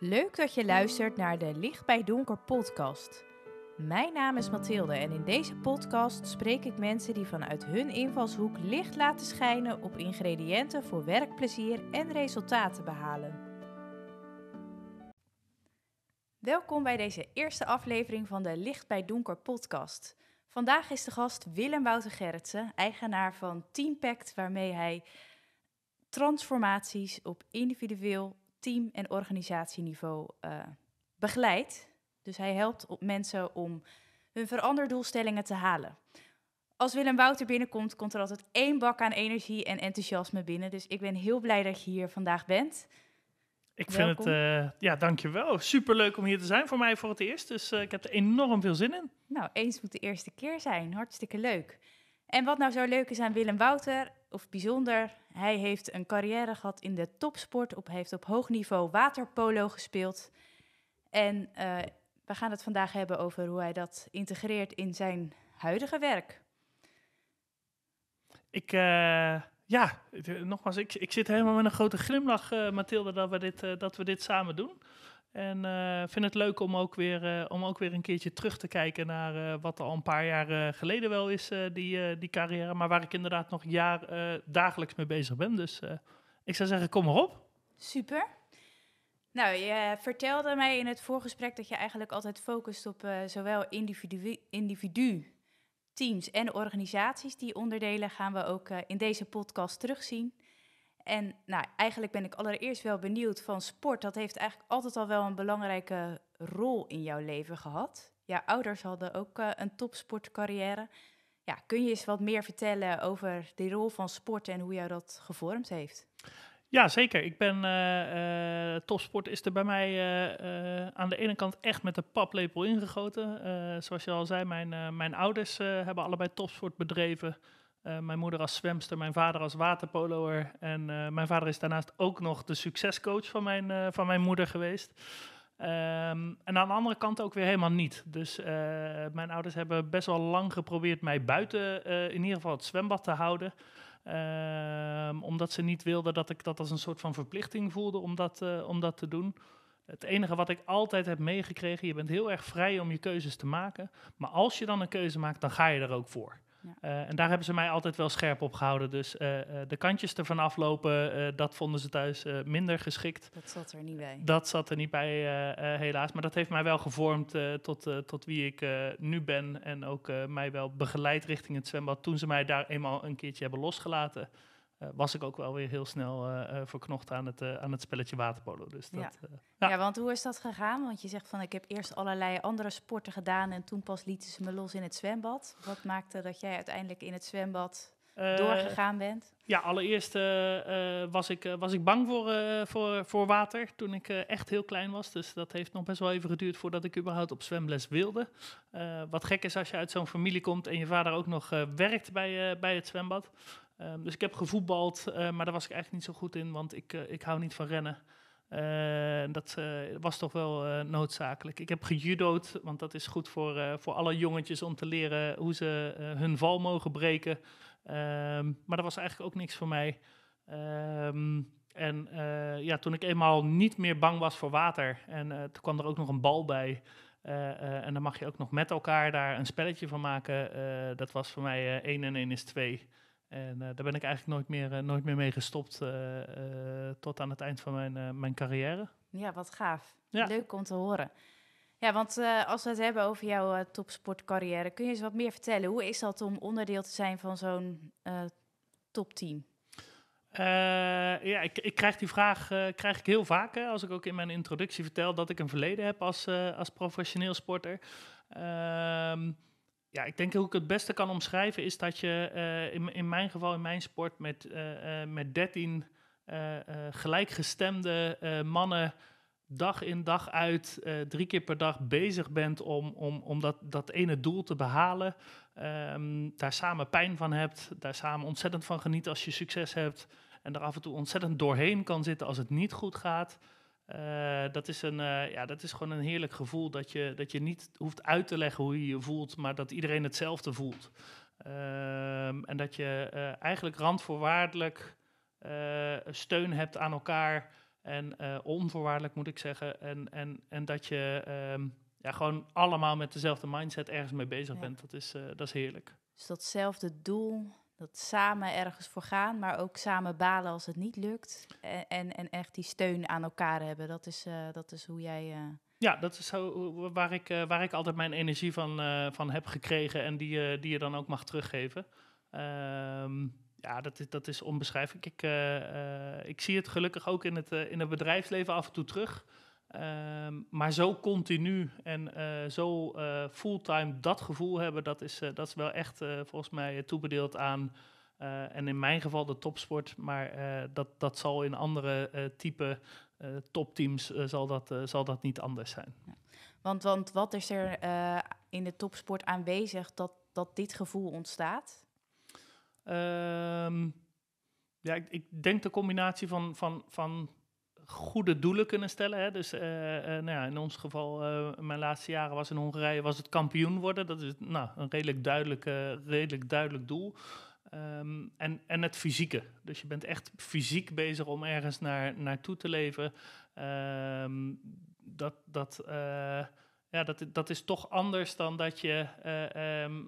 Leuk dat je luistert naar de Licht bij Donker podcast. Mijn naam is Mathilde en in deze podcast spreek ik mensen die vanuit hun invalshoek licht laten schijnen op ingrediënten voor werkplezier en resultaten behalen. Welkom bij deze eerste aflevering van de Licht bij Donker podcast. Vandaag is de gast Willem Wouter Gerritsen, eigenaar van Team Pact, waarmee hij transformaties op individueel, team- en organisatieniveau uh, begeleidt. Dus hij helpt op mensen om hun veranderdoelstellingen te halen. Als Willem Wouter binnenkomt, komt er altijd één bak aan energie en enthousiasme binnen. Dus ik ben heel blij dat je hier vandaag bent. Ik vind het, uh, ja, dankjewel. Superleuk om hier te zijn voor mij voor het eerst. Dus eh, ik heb er enorm veel zin in. Nou, eens moet de eerste keer zijn. Hartstikke leuk. En wat nou zo leuk is aan Willem Wouter, of bijzonder. Hij heeft een carrière gehad in de topsport. Op, heeft op hoog niveau waterpolo gespeeld. En eh, we gaan het vandaag hebben over hoe hij dat integreert in zijn huidige werk. Ik, eh, ja, eh, nogmaals, ik, ik zit helemaal met een grote glimlach, uh, Mathilde, dat we dit, dat we dit samen doen. En ik eh, vind het leuk om ook, weer, eh, om ook weer een keertje terug te kijken naar eh, wat al een paar jaar geleden wel is, die, die carrière. Maar waar ik inderdaad nog jaar dagelijks mee bezig ben. Dus ik zou zeggen, kom erop. Super. Nou, je vertelde mij in het voorgesprek dat je eigenlijk altijd focust op zowel individu, individu, teams en organisaties. Die onderdelen gaan we ook in deze podcast terugzien. En nou, eigenlijk ben ik allereerst wel benieuwd van sport. Dat heeft eigenlijk altijd al wel een belangrijke rol in jouw leven gehad. Jouw ouders hadden ook eh, een topsportcarrière. Ja, kun je eens wat meer vertellen over die rol van sport en hoe jou dat gevormd heeft? Ja, zeker. Ik ben eh, eh, topsport is er bij mij aan de ene kant echt met de paplepel ingegoten. zoals je al zei, mijn, mijn ouders hebben allebei topsport bedreven. Eh, mijn moeder als zwemster, mijn vader als waterpoloer. En eh, mijn vader is daarnaast ook nog de succescoach van mijn, eh, van mijn moeder geweest. Ehm, en aan de andere kant ook weer helemaal niet. Dus mijn ouders hebben best wel lang geprobeerd mij buiten in ieder geval het zwembad te houden. Ehm, omdat ze niet wilden dat ik dat als een soort van verplichting voelde om dat, om dat te doen. Het enige wat ik altijd heb meegekregen, je bent heel erg vrij om je keuzes te maken. Maar als je dan een keuze maakt, dan ga je er ook voor. Eh, en daar hebben ze mij altijd wel scherp op gehouden. Dus eh, eh, de kantjes ervan aflopen, dat vonden ze thuis minder geschikt. Dat zat er niet bij. Dat zat er niet bij, helaas. Maar dat heeft mij wel gevormd tot, tot wie ik nu ben. En ook mij wel begeleid richting het zwembad toen ze mij daar eenmaal een keertje hebben losgelaten. Eh, was ik ook wel weer heel snel uh, verknocht aan het, aan het spelletje waterpolo. Dus dat, ja. Ja. want hoe is dat gegaan? Want je zegt van ik heb eerst allerlei andere sporten gedaan en toen pas lieten ze me los in het zwembad. Wat maakte dat jij uiteindelijk in het zwembad doorgegaan bent? Ja, allereerst was, ik, was ik bang voor, voor, voor water toen ik echt heel klein was. Dus dat heeft nog best wel even geduurd voordat ik überhaupt op zwemles wilde. wat gek is als je uit zo'n familie komt en je vader ook nog werkt bij, bij het zwembad. Ehm, dus ik heb gevoetbald, eh, maar daar was ik eigenlijk niet zo goed in, want ik, eh, ik hou niet van rennen. Eh, dat was toch wel noodzakelijk. Ik heb gejudood, want dat is goed voor, voor alle jongetjes om te leren hoe ze hun val mogen breken. Ehm, maar dat was eigenlijk ook niks voor mij. Ehm, en ja, toen ik eenmaal niet meer bang was voor water, en toen kwam er ook nog een bal bij. en dan mag je ook nog met elkaar daar een spelletje van maken. dat was voor mij 1 en 1 is 2. En eh, daar ben ik eigenlijk nooit meer, eh, nooit meer mee gestopt eh, tot aan het eind van mijn, mijn carrière. Ja, wat gaaf. Leuk om te horen. Ja, want als we het hebben over jouw topsportcarrière, kun je eens wat meer vertellen? Hoe is dat om onderdeel te zijn van zo'n topteam? ja, ik, ik, krijg die vraag krijg ik heel vaak hè, als ik ook in mijn introductie vertel dat ik een verleden heb als, als professioneel sporter. Ehm, ja, ik denk hoe ik het beste kan omschrijven is dat je eh, in, in mijn geval, in mijn sport, met, uh, met 13 gelijkgestemde mannen dag in dag uit, drie keer per dag bezig bent om, om, om dat, dat ene doel te behalen. Ehm, daar samen pijn van hebt, daar samen ontzettend van geniet als je succes hebt en er af en toe ontzettend doorheen kan zitten als het niet goed gaat. Eh, dat, is een, eh, ja, dat is gewoon een heerlijk gevoel dat je, dat je niet hoeft uit te leggen hoe je je voelt, maar dat iedereen hetzelfde voelt. Ehm, en dat je eh, eigenlijk randvoorwaardelijk steun hebt aan elkaar en onvoorwaardelijk moet ik zeggen. En, en, en dat je ehm, ja, gewoon allemaal met dezelfde mindset ergens mee bezig bent. Dat is, dat is heerlijk. Dus datzelfde doel, dat samen ergens voor gaan, maar ook samen balen als het niet lukt. En, en, en echt die steun aan elkaar hebben. Dat is, eh, dat is hoe jij. Eh, ja, dat is zo eh, waar ik, waar ik altijd mijn energie van, van heb gekregen en die, die je dan ook mag teruggeven. Ehm, ja, dat is, dat is onbeschrijfelijk. Ik, ik zie het gelukkig ook in het, in het bedrijfsleven af en toe terug. Ehm, maar zo continu en eh, zo eh, fulltime dat gevoel hebben, dat is, eh, dat is wel echt volgens mij toebedeeld aan, en in mijn geval de topsport, maar dat, dat zal in andere type topteams zal, dat, zal dat niet anders zijn. Want, want wat is er in de topsport aanwezig dat, dat dit gevoel ontstaat? Ehm, ja, ik, ik, denk de combinatie van, van, van goede doelen kunnen stellen. Hè. Dus uh, uh, nou ja, in ons geval, eh, mijn laatste jaren was in Hongarije, was het kampioen worden. Dat is nou, een redelijk, duidelijke, redelijk duidelijk doel. Ehm, en, en het fysieke. Dus je bent echt fysiek bezig om ergens naar, naartoe te leven. Ehm, dat, dat, ja, dat, dat is toch anders dan dat je eh, ehm,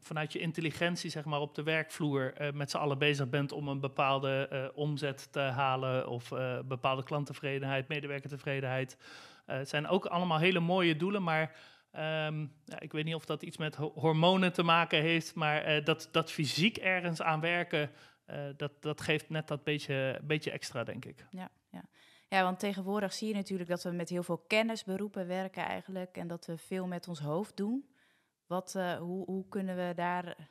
vanuit je intelligentie zeg maar, op de werkvloer eh, met z'n allen bezig bent om een bepaalde eh, omzet te halen of bepaalde klanttevredenheid, medewerkertevredenheid. het zijn ook allemaal hele mooie doelen, maar ehm, ja, ik weet niet of dat iets met hormonen te maken heeft, maar dat, dat fysiek ergens aan werken, dat, dat geeft net dat beetje, beetje extra, denk ik. Ja. Ja, want tegenwoordig zie je natuurlijk dat we met heel veel kennisberoepen werken eigenlijk en dat we veel met ons hoofd doen. Wat, eh, hoe, hoe kunnen we daar,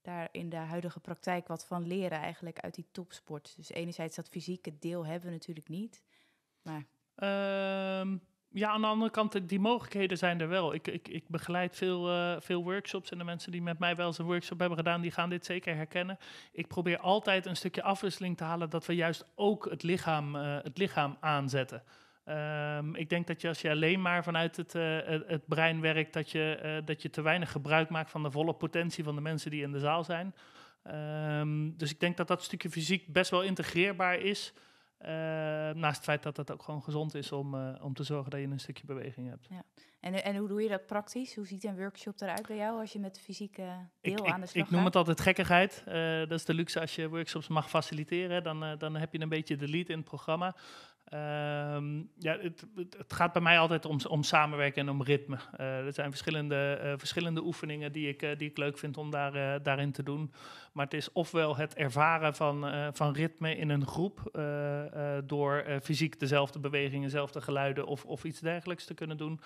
daar in de huidige praktijk wat van leren eigenlijk uit die topsport? Dus enerzijds dat fysieke deel hebben we natuurlijk niet, maar... Ehm, ja, aan de andere kant, eh, die mogelijkheden zijn er wel. Ik, ik, ik begeleid veel, eh, veel workshops en de mensen die met mij wel eens een workshop hebben gedaan, die gaan dit zeker herkennen. Ik probeer altijd een stukje afwisseling te halen dat we juist ook het lichaam, eh, het lichaam aanzetten. Ehm, ik denk dat je als je alleen maar vanuit het, het brein werkt, dat je, dat je te weinig gebruik maakt van de volle potentie van de mensen die in de zaal zijn. Ehm, dus ik denk dat dat stukje fysiek best wel integreerbaar is. Ehm, naast het feit dat het ook gewoon gezond is om, eh, om te zorgen dat je een stukje beweging hebt. Ja. En, en hoe doe je dat praktisch? Hoe ziet een workshop eruit bij jou als je met de fysieke deel aan de slag gaat? Ik noem het altijd gekkigheid. Eh, dat is de luxe als je workshops mag faciliteren. Dan, eh, dan heb je een beetje de lead in het programma. Ehm, ja, het, het, gaat bij mij altijd om, om samenwerken en om ritme. Eh, er zijn verschillende, eh, verschillende oefeningen die ik, eh, die ik leuk vind om daar, daarin te doen. Maar het is ofwel het ervaren van, van ritme in een groep door fysiek dezelfde bewegingen, dezelfde geluiden of, of iets dergelijks te kunnen doen.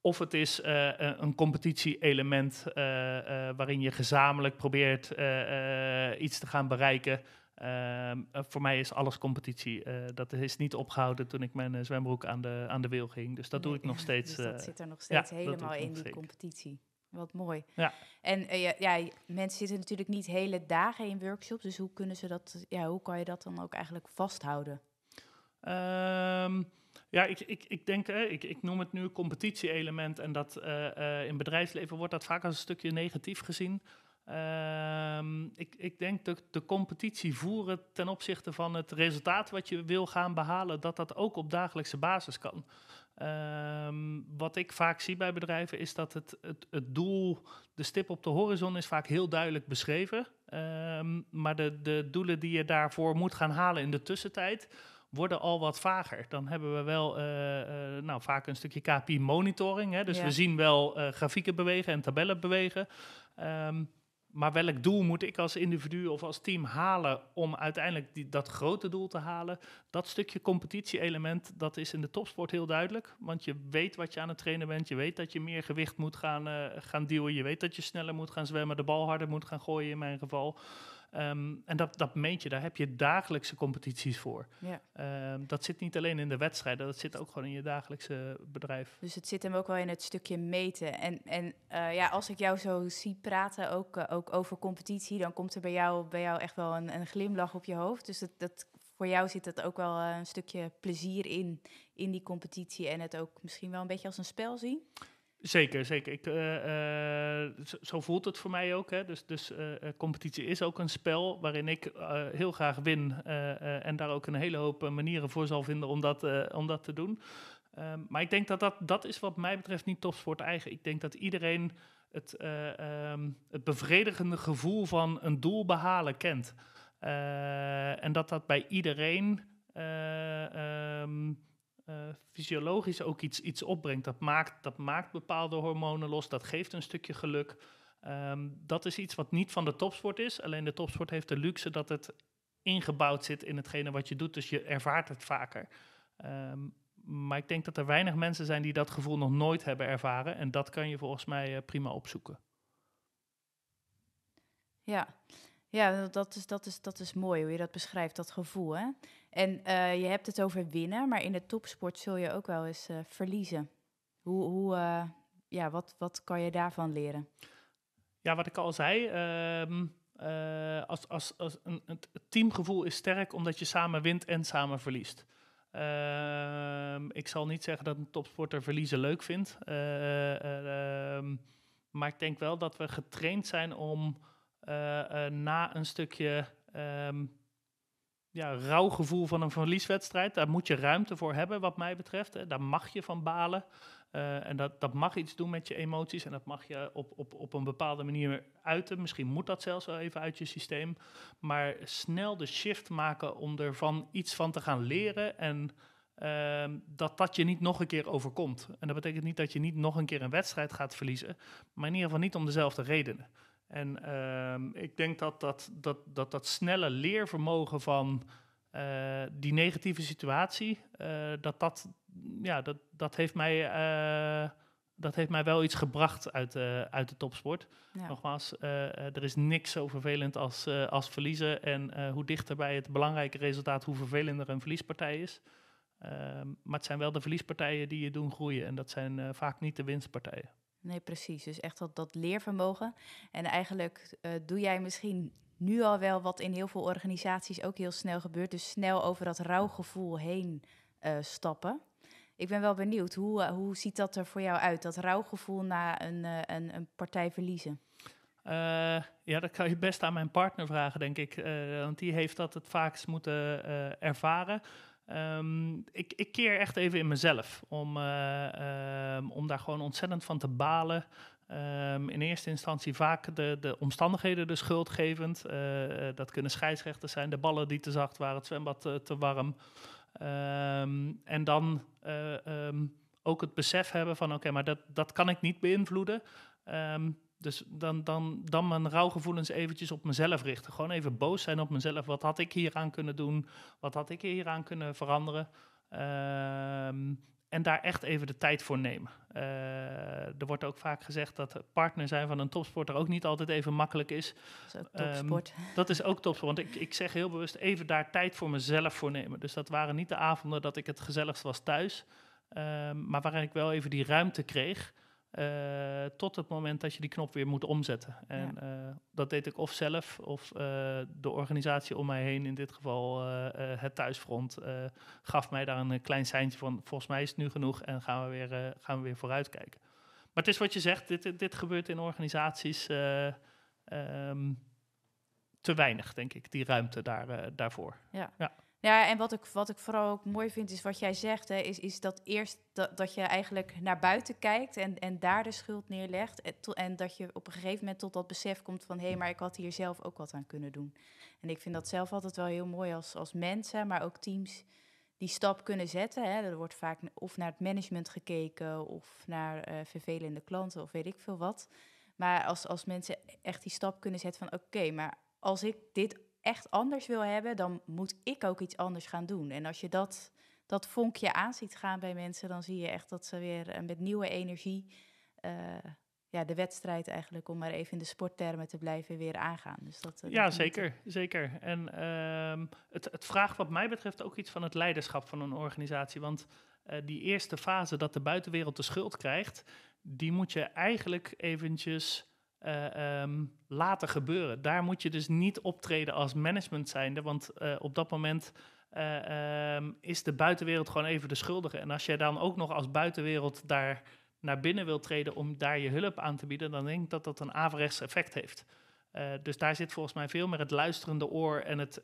Of het is een competitie-element waarin je gezamenlijk probeert iets te gaan bereiken Ehm, eh, voor mij is alles competitie. Eh, dat is niet opgehouden toen ik mijn eh, zwembroek aan de, aan de wiel ging. Dus dat doe ik nog dus steeds. Dus dat zit er nog steeds helemaal in, die competitie. Wat mooi. Ja. En ja, mensen zitten natuurlijk niet hele dagen in workshops. Dus hoe kunnen ze dat, ja, hoe kan je dat dan ook eigenlijk vasthouden? Ehm, ja, ik, ik, ik denk, ik, ik noem het nu competitie-element. En dat in bedrijfsleven wordt dat vaak als een stukje negatief gezien. Ehm, ik, ik denk dat de competitie voeren ten opzichte van het resultaat wat je wil gaan behalen, dat dat ook op dagelijkse basis kan. Ehm, wat ik vaak zie bij bedrijven is dat het, het, het doel, de stip op de horizon, is vaak heel duidelijk beschreven. Ehm, maar de, de doelen die je daarvoor moet gaan halen in de tussentijd, worden al wat vager. Dan hebben we wel eh, eh, nou, vaak een stukje KPI-monitoring. Dus we zien wel eh, grafieken bewegen en tabellen bewegen. Um, maar welk doel moet ik als individu of als team halen om uiteindelijk die, dat grote doel te halen? Dat stukje competitie-element, dat is in de topsport heel duidelijk. Want je weet wat je aan het trainen bent. Je weet dat je meer gewicht moet gaan, eh, gaan duwen. Je weet dat je sneller moet gaan zwemmen, de bal harder moet gaan gooien in mijn geval. Ehm, en dat, dat meet je, daar heb je dagelijkse competities voor. Ja. Ehm, dat zit niet alleen in de wedstrijden, dat zit ook gewoon in je dagelijkse bedrijf. Dus het zit hem ook wel in het stukje meten. En, en eh, ja, als ik jou zo zie praten, ook, eh, ook over competitie, dan komt er bij jou, bij jou echt wel een, een glimlach op je hoofd. Dus dat, voor jou zit dat ook wel eh, een stukje plezier in, in die competitie en het ook misschien wel een beetje als een spel zien? Zeker, zeker. Ik, eh, eh, zo, voelt het voor mij ook. Hè. Dus, dus eh, competitie is ook een spel waarin ik heel graag win en daar ook een hele hoop manieren voor zal vinden om dat, om dat te doen. Ehm, maar ik denk dat, dat dat is wat mij betreft niet het eigen. Ik denk dat iedereen het, ehm, het bevredigende gevoel van een doel behalen kent. en dat dat bij iedereen ehm, eh, fysiologisch ook iets, iets opbrengt. Dat maakt, dat maakt bepaalde hormonen los, dat geeft een stukje geluk. Ehm, dat is iets wat niet van de topsport is. Alleen de topsport heeft de luxe dat het ingebouwd zit in hetgene wat je doet. Dus je ervaart het vaker. Ehm, maar ik denk dat er weinig mensen zijn die dat gevoel nog nooit hebben ervaren. En dat kan je volgens mij eh, prima opzoeken. Ja, ja, dat is, dat, is, dat is mooi hoe je dat beschrijft, dat gevoel. Hè? En eh, je hebt het over winnen, maar in de topsport zul je ook wel eens eh, verliezen. Hoe, hoe, eh, ja, wat, wat kan je daarvan leren? Ja, wat ik al zei, ehm, als, als, als een, het teamgevoel is sterk omdat je samen wint en samen verliest. Ehm, ik zal niet zeggen dat een topsporter verliezen leuk vindt, ehm, maar ik denk wel dat we getraind zijn om eh, eh, na een stukje um, ja, rouwgevoel van een verlieswedstrijd. Daar moet je ruimte voor hebben, wat mij betreft. Daar mag je van balen. Eh, en dat, dat mag iets doen met je emoties en dat mag je op, op, op een bepaalde manier uiten. Misschien moet dat zelfs wel even uit je systeem. Maar snel de shift maken om ervan iets van te gaan leren en ehm, dat dat je niet nog een keer overkomt. En dat betekent niet dat je niet nog een keer een wedstrijd gaat verliezen, maar in ieder geval niet om dezelfde redenen. En ehm, ik denk dat dat, dat, dat dat snelle leervermogen van eh, die negatieve situatie, eh, dat, dat, ja, dat, dat, heeft mij, eh, dat heeft mij wel iets gebracht uit, uit de topsport. Nogmaals, er is niks zo vervelend als, als verliezen. En hoe dichter bij het belangrijke resultaat, hoe vervelender een verliespartij is. Ehm, maar het zijn wel de verliespartijen die je doen groeien. En dat zijn vaak niet de winstpartijen. Nee, precies. Dus echt dat, dat leervermogen. En eigenlijk eh, doe jij misschien nu al wel wat in heel veel organisaties ook heel snel gebeurt. Dus snel over dat rouwgevoel heen eh, stappen. Ik ben wel benieuwd, hoe, eh, hoe ziet dat er voor jou uit, dat rouwgevoel na een, een, een partij verliezen? ja, dat kan je best aan mijn partner vragen, denk ik. want die heeft dat het vaakst moeten ervaren. Ehm, ik, ik, keer echt even in mezelf om, eh, ehm, om daar gewoon ontzettend van te balen. Ehm, in eerste instantie vaak de, de omstandigheden de schuldgevend eh, eh, dat kunnen scheidsrechters zijn, de ballen die te zacht waren, het zwembad te, warm. en dan ook het besef hebben van oké, maar dat, dat kan ik niet beïnvloeden. Dus dan, dan, dan mijn rouwgevoelens eventjes op mezelf richten. Gewoon even boos zijn op mezelf. Wat had ik hieraan kunnen doen? Wat had ik hieraan kunnen veranderen? Ehm, en daar echt even de tijd voor nemen. Eh, er wordt ook vaak gezegd dat partner zijn van een topsporter ook niet altijd even makkelijk is. Dat is ook ehm, topsport. dat is ook topsport. Want ik, ik zeg heel bewust even daar tijd voor mezelf voor nemen. Dus dat waren niet de avonden dat ik het gezelligst was thuis. Ehm, maar waarin ik wel even die ruimte kreeg. Eh, tot het moment dat je die knop weer moet omzetten. En eh, dat deed ik of zelf of eh, de organisatie om mij heen, in dit geval het thuisfront, gaf mij daar een klein seintje van: volgens mij is het nu genoeg en gaan we weer, gaan we weer vooruitkijken. Maar het is wat je zegt, dit, dit gebeurt in organisaties ehm, te weinig, denk ik, die ruimte daar, daarvoor. ja. ja. Ja, en wat ik, wat ik vooral ook mooi vind is wat jij zegt, hè, is, is dat eerst dat, dat je eigenlijk naar buiten kijkt en, en daar de schuld neerlegt. En, eh, en dat je op een gegeven moment tot dat besef komt van hé, hey, maar ik had hier zelf ook wat aan kunnen doen. En ik vind dat zelf altijd wel heel mooi als, als mensen, maar ook teams die stap kunnen zetten. Hè. Er wordt vaak of naar het management gekeken of naar eh, vervelende klanten of weet ik veel wat. Maar als, als mensen echt die stap kunnen zetten van oké, maar als ik dit echt anders wil hebben, dan moet ik ook iets anders gaan doen. En als je dat, dat vonkje aan ziet gaan bij mensen, dan zie je echt dat ze weer eh, met nieuwe energie eh, ja, de wedstrijd eigenlijk, om maar even in de sporttermen te blijven, weer aangaan. Dus dat, eh, ja, zeker, zeker. En ehm, het, het vraagt wat mij betreft ook iets van het leiderschap van een organisatie. Want die eerste fase dat de buitenwereld de schuld krijgt, die moet je eigenlijk eventjes uh, laten gebeuren. Daar moet je dus niet optreden als management zijnde, want eh, op dat moment eh, ehm, is de buitenwereld gewoon even de schuldige. En als jij dan ook nog als buitenwereld daar naar binnen wilt treden om daar je hulp aan te bieden, dan denk ik dat dat een averechts effect heeft. dus daar zit volgens mij veel meer het luisterende oor en het,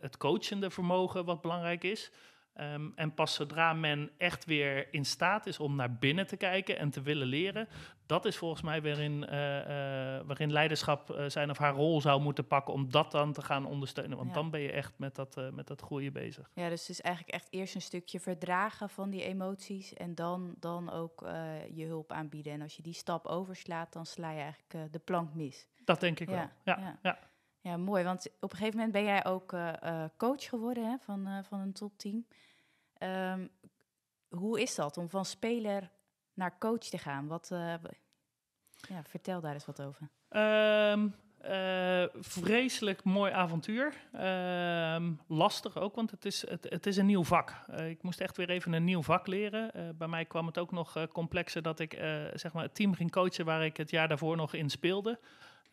het coachende vermogen wat belangrijk is. Ehm, en pas zodra men echt weer in staat is om naar binnen te kijken en te willen leren, dat is volgens mij waarin, eh, eh, waarin leiderschap eh, zijn of haar rol zou moeten pakken om dat dan te gaan ondersteunen. Want dan ben je echt met dat, met dat groeien bezig. Ja, dus het is eigenlijk echt eerst een stukje verdragen van die emoties en dan, dan ook je hulp aanbieden. En als je die stap overslaat, dan sla je eigenlijk de plank mis. Dat denk ik wel. ja. ja. Ja, mooi. Want op een gegeven moment ben jij ook eh, eh, coach geworden hè, van, eh, van een topteam. Ehm, hoe is dat om van speler naar coach te gaan? Wat, ja, vertel daar eens wat over. Ehm, vreselijk mooi avontuur. Ehm, lastig ook, want het is, het, is een nieuw vak. ik moest echt weer even een nieuw vak leren. bij mij kwam het ook nog complexer dat ik zeg maar het team ging coachen waar ik het jaar daarvoor nog in speelde.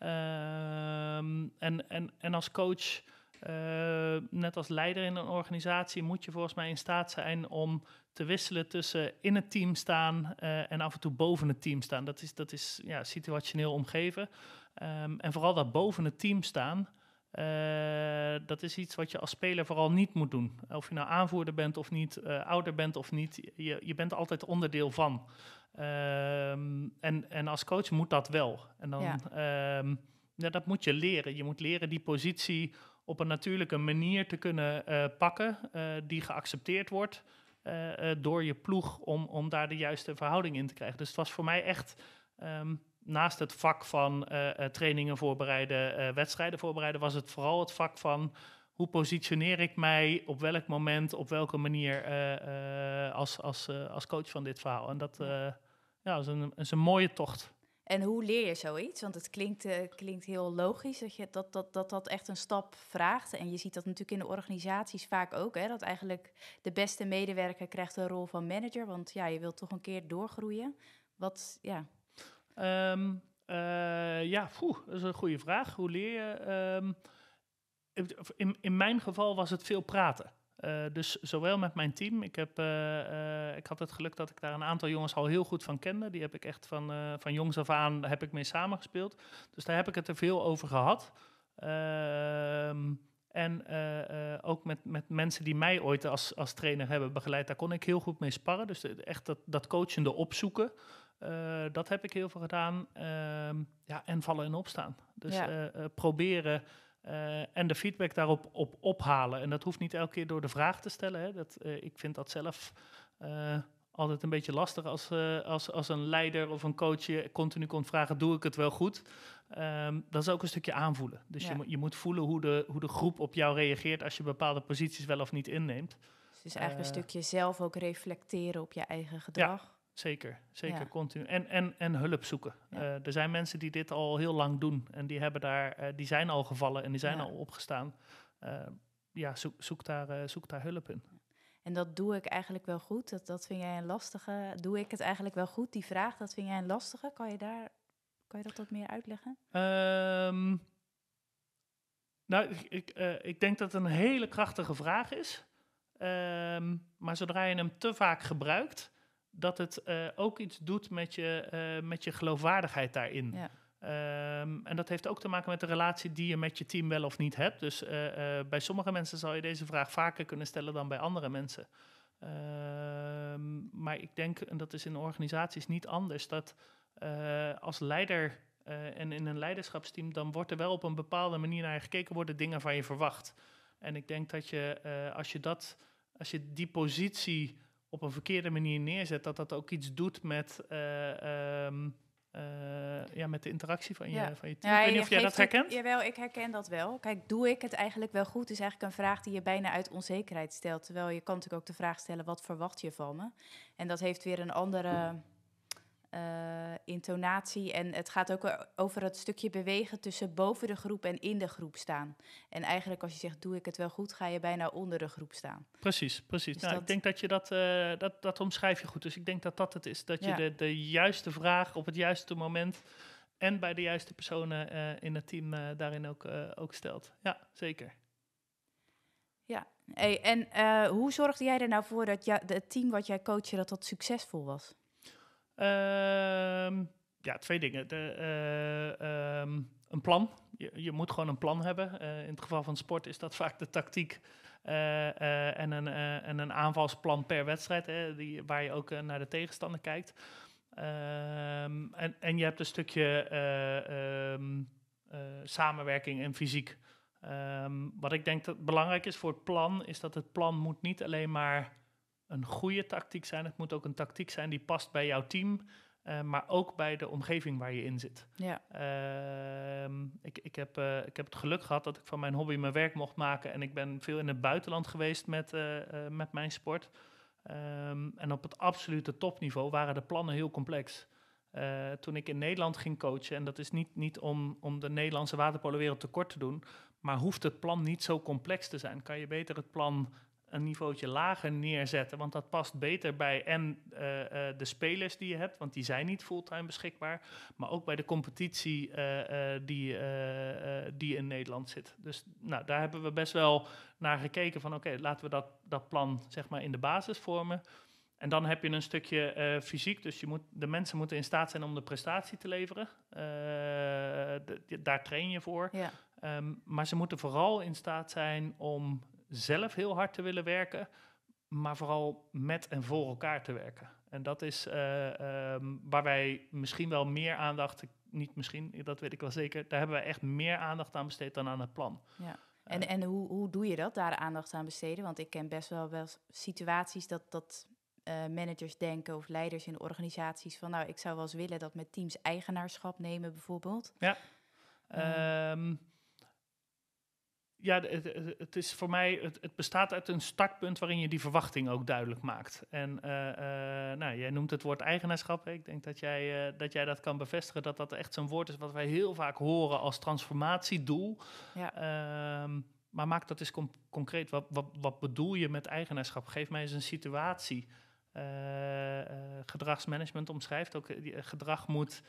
Ehm, en, en, en als coach, eh, net als leider in een organisatie, moet je volgens mij in staat zijn om te wisselen tussen in het team staan eh, en af en toe boven het team staan. Dat is, dat is ja, situationeel omgeven. Ehm, en vooral dat boven het team staan, eh, dat is iets wat je als speler vooral niet moet doen. Of je nou aanvoerder bent of niet, ouder bent of niet, je, je bent altijd onderdeel van. Ehm, en, en als coach moet dat wel. En dan, ehm, ja, dat moet je leren. Je moet leren die positie op een natuurlijke manier te kunnen eh, pakken, eh, die geaccepteerd wordt eh, door je ploeg, om, om daar de juiste verhouding in te krijgen. Dus het was voor mij echt ehm, naast het vak van trainingen voorbereiden, wedstrijden voorbereiden, was het vooral het vak van hoe positioneer ik mij op welk moment, op welke manier eh, eh, als, als, eh, als coach van dit verhaal? En dat ja, is, een, een mooie tocht. En hoe leer je zoiets? Want het klinkt, klinkt heel logisch dat, je, dat, dat, dat dat echt een stap vraagt. En je ziet dat natuurlijk in de organisaties vaak ook. Hè, dat eigenlijk de beste medewerker krijgt een rol van manager. Want ja, je wilt toch een keer doorgroeien. Wat, ja... Ehm, ja, dat is een goede vraag. Hoe leer je... Ehm, in, in mijn geval was het veel praten. Eh, dus zowel met mijn team. Ik, heb, eh, eh, ik had het geluk dat ik daar een aantal jongens al heel goed van kende. Die heb ik echt van, van jongs af aan heb ik mee samengespeeld. Dus daar heb ik het er veel over gehad. Ehm, en ook met, met mensen die mij ooit als, als trainer hebben begeleid, daar kon ik heel goed mee sparren. Dus echt dat, dat coachende opzoeken. dat heb ik heel veel gedaan. Ehm, ja, en vallen en opstaan. Dus proberen eh, en de feedback daarop op ophalen. En dat hoeft niet elke keer door de vraag te stellen. Hè. Dat, eh, ik vind dat zelf eh, altijd een beetje lastig als, als, als een leider of een coach je continu komt vragen: doe ik het wel goed? Ehm, dat is ook een stukje aanvoelen. Dus je, je moet voelen hoe de, hoe de groep op jou reageert als je bepaalde posities wel of niet inneemt. Dus eigenlijk een stukje zelf ook reflecteren op je eigen gedrag. Ja. Zeker, zeker, continu. En, en, en hulp zoeken. Eh, er zijn mensen die dit al heel lang doen en die, hebben daar, eh, die zijn al gevallen en die zijn al opgestaan. Eh, ja, zoek, zoek daar, zoek daar hulp in. En dat doe ik eigenlijk wel goed. Dat, dat vind jij een lastige. Doe ik het eigenlijk wel goed? Die vraag, dat vind jij een lastige. Kan je, daar, kan je dat wat meer uitleggen? Ehm, nou, ik, ik, ik denk dat het een hele krachtige vraag is. Ehm, maar zodra je hem te vaak gebruikt, dat het eh, ook iets doet met je, eh, met je geloofwaardigheid daarin. Ehm, en dat heeft ook te maken met de relatie die je met je team wel of niet hebt. Dus eh, bij sommige mensen zou je deze vraag vaker kunnen stellen dan bij andere mensen. Ehm, maar ik denk, en dat is in organisaties niet anders, dat als leider en in een leiderschapsteam, dan wordt er wel op een bepaalde manier naar je gekeken, worden dingen van je verwacht. En ik denk dat je, als je dat, als je die positie op een verkeerde manier neerzet, dat dat ook iets doet met, eh, ehm, eh, ja, met de interactie van je, van je team. Ja, ik weet niet of jij dat herkent. Het, jawel, ik herken dat wel. Kijk, doe ik het eigenlijk wel goed? Is eigenlijk een vraag die je bijna uit onzekerheid stelt. Terwijl je kan natuurlijk ook de vraag stellen, wat verwacht je van me? En dat heeft weer een andere eh, intonatie. En het gaat ook over het stukje bewegen tussen boven de groep en in de groep staan. En eigenlijk als je zegt, doe ik het wel goed, ga je bijna onder de groep staan. Precies, precies. Dus nou, ik denk dat je dat, eh, dat, dat omschrijf je goed. Dus ik denk dat dat het is. Dat je de, de juiste vraag op het juiste moment en bij de juiste personen eh, in het team daarin ook, ook stelt. Ja, zeker. Ja, hey, en hoe zorgde jij er nou voor dat het team wat jij coachte, dat dat succesvol was? Ehm, ja, twee dingen. De, eh, ehm, een plan. Je, je, moet gewoon een plan hebben. Eh, in het geval van sport is dat vaak de tactiek eh, en, een, en een aanvalsplan per wedstrijd, hè, die, waar je ook naar de tegenstander kijkt. Ehm, en, en je hebt een stukje samenwerking en fysiek. wat ik denk dat belangrijk is voor het plan, is dat het plan moet niet alleen maar een goede tactiek zijn. Het moet ook een tactiek zijn die past bij jouw team. Eh, maar ook bij de omgeving waar je in zit. Ja. Ehm, ik, ik, heb, eh, ik heb het geluk gehad dat ik van mijn hobby mijn werk mocht maken. En ik ben veel in het buitenland geweest met, eh, met mijn sport. Ehm, en op het absolute topniveau waren de plannen heel complex. toen ik in Nederland ging coachen, en dat is niet, niet om, om de Nederlandse waterpolenwereld tekort te doen, maar hoeft het plan niet zo complex te zijn? Kan je beter het plan een niveautje lager neerzetten. Want dat past beter bij en eh, eh, de spelers die je hebt, want die zijn niet fulltime beschikbaar. Maar ook bij de competitie eh, die, die in Nederland zit. Dus nou, daar hebben we best wel naar gekeken van oké, laten we dat, dat plan zeg maar in de basis vormen. En dan heb je een stukje fysiek, dus je moet, de mensen moeten in staat zijn om de prestatie te leveren. daar train je voor. Ehm, maar ze moeten vooral in staat zijn om zelf heel hard te willen werken, maar vooral met en voor elkaar te werken. En dat is eh, ehm, waar wij misschien wel meer aandacht, niet misschien, dat weet ik wel zeker, daar hebben wij echt meer aandacht aan besteed dan aan het plan. Ja. Eh, en, en hoe, hoe doe je dat, daar aandacht aan besteden? Want ik ken best wel, wel situaties dat, dat eh, managers denken of leiders in organisaties van, nou, ik zou wel eens willen dat met teams eigenaarschap nemen bijvoorbeeld. Ja. Ehm. Ehm, ja, het, is voor mij, het, bestaat uit een startpunt waarin je die verwachting ook duidelijk maakt. En eh, eh, nou, jij noemt het woord eigenaarschap. Ik denk dat jij, eh, dat jij dat kan bevestigen, dat dat echt zo'n woord is wat wij heel vaak horen als transformatiedoel. Ja. Ehm, maar maak dat eens concreet. Wat, wat, wat bedoel je met eigenaarschap? Geef mij eens een situatie. gedragsmanagement omschrijft ook, gedrag moet,